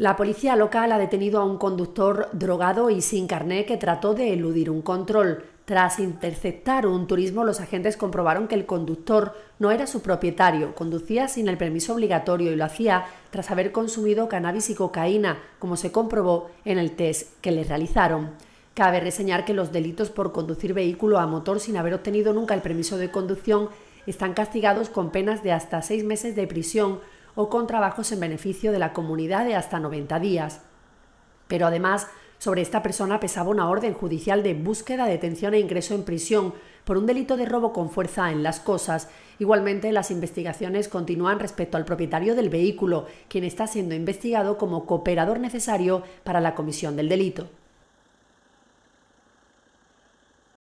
La policía local ha detenido a un conductor drogado y sin carné que trató de eludir un control. Tras interceptar un turismo, los agentes comprobaron que el conductor no era su propietario, conducía sin el permiso obligatorio y lo hacía tras haber consumido cannabis y cocaína, como se comprobó en el test que le realizaron. Cabe reseñar que los delitos por conducir vehículo a motor sin haber obtenido nunca el permiso de conducción están castigados con penas de hasta seis meses de prisión, o con trabajos en beneficio de la comunidad de hasta 90 días. Pero además, sobre esta persona pesaba una orden judicial de búsqueda, detención e ingreso en prisión por un delito de robo con fuerza en las cosas. Igualmente, las investigaciones continúan respecto al propietario del vehículo, quien está siendo investigado como cooperador necesario para la comisión del delito.